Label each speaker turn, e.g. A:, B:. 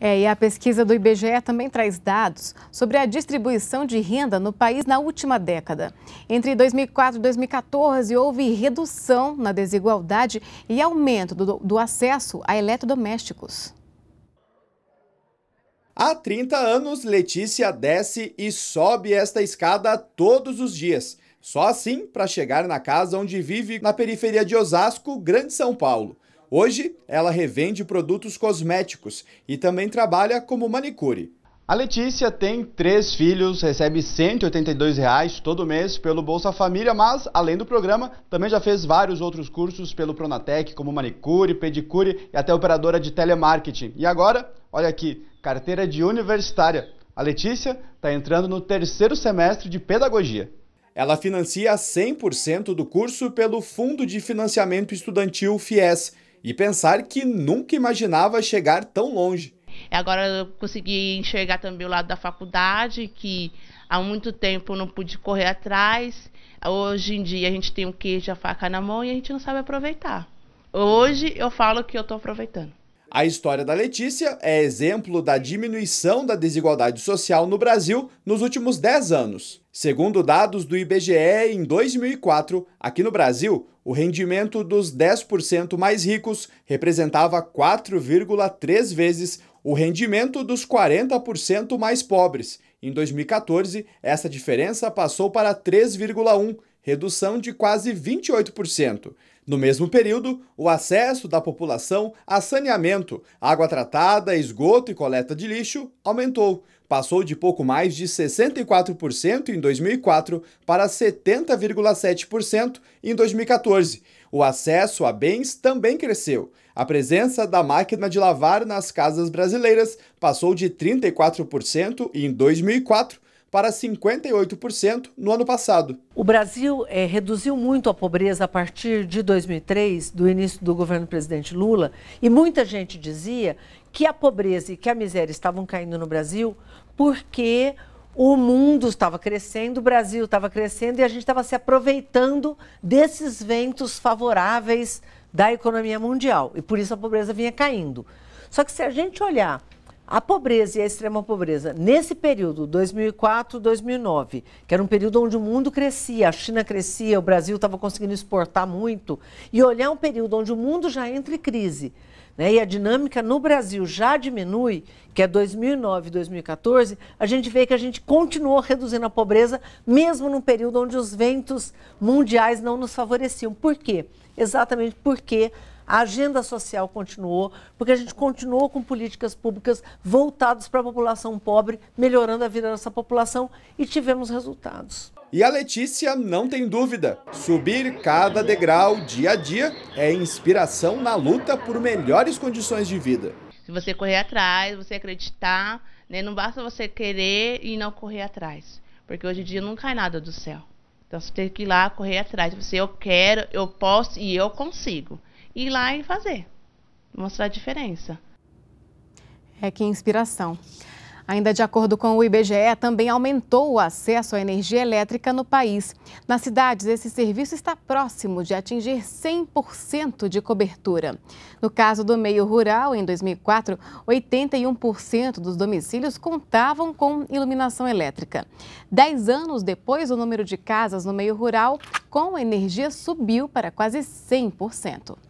A: É, e a pesquisa do IBGE também traz dados sobre a distribuição de renda no país na última década. Entre 2004 e 2014, houve redução na desigualdade e aumento do, do acesso a eletrodomésticos.
B: Há 30 anos, Letícia desce e sobe esta escada todos os dias. Só assim para chegar na casa onde vive na periferia de Osasco, Grande São Paulo. Hoje, ela revende produtos cosméticos e também trabalha como manicure. A Letícia tem três filhos, recebe R$ 182 todo mês pelo Bolsa Família, mas, além do programa, também já fez vários outros cursos pelo Pronatec, como manicure, pedicure e até operadora de telemarketing. E agora, olha aqui, carteira de universitária. A Letícia está entrando no terceiro semestre de pedagogia. Ela financia 100% do curso pelo Fundo de Financiamento Estudantil FIES, e pensar que nunca imaginava chegar tão longe.
C: Agora eu consegui enxergar também o lado da faculdade, que há muito tempo não pude correr atrás. Hoje em dia a gente tem o queijo, a faca na mão e a gente não sabe aproveitar. Hoje eu falo que eu estou aproveitando.
B: A história da Letícia é exemplo da diminuição da desigualdade social no Brasil nos últimos 10 anos. Segundo dados do IBGE, em 2004, aqui no Brasil, o rendimento dos 10% mais ricos representava 4,3 vezes o rendimento dos 40% mais pobres. Em 2014, essa diferença passou para 3,1, redução de quase 28%. No mesmo período, o acesso da população a saneamento, água tratada, esgoto e coleta de lixo aumentou. Passou de pouco mais de 64% em 2004 para 70,7% em 2014. O acesso a bens também cresceu. A presença da máquina de lavar nas casas brasileiras passou de 34% em 2004 para 58% no ano passado.
D: O Brasil é, reduziu muito a pobreza a partir de 2003, do início do governo do presidente Lula, e muita gente dizia que a pobreza e que a miséria estavam caindo no Brasil porque o mundo estava crescendo, o Brasil estava crescendo e a gente estava se aproveitando desses ventos favoráveis da economia mundial. E por isso a pobreza vinha caindo. Só que se a gente olhar a pobreza e a extrema pobreza, nesse período, 2004, 2009, que era um período onde o mundo crescia, a China crescia, o Brasil estava conseguindo exportar muito, e olhar um período onde o mundo já entra em crise, né, e a dinâmica no Brasil já diminui, que é 2009, 2014, a gente vê que a gente continuou reduzindo a pobreza, mesmo num período onde os ventos mundiais não nos favoreciam. Por quê? Exatamente porque a agenda social continuou, porque a gente continuou com políticas públicas voltadas para a população pobre, melhorando a vida dessa população e tivemos
B: resultados. E a Letícia não tem dúvida. Subir cada degrau dia a dia é inspiração na luta por melhores condições de vida.
C: Se você correr atrás, você acreditar, né? não basta você querer e não correr atrás. Porque hoje em dia não cai nada do céu. Então você tem que ir lá correr atrás. Você, eu quero, eu posso e eu consigo ir lá e fazer, mostrar a diferença.
A: É que inspiração. Ainda de acordo com o IBGE, também aumentou o acesso à energia elétrica no país. Nas cidades, esse serviço está próximo de atingir 100% de cobertura. No caso do meio rural, em 2004, 81% dos domicílios contavam com iluminação elétrica. Dez anos depois, o número de casas no meio rural com energia subiu para quase 100%.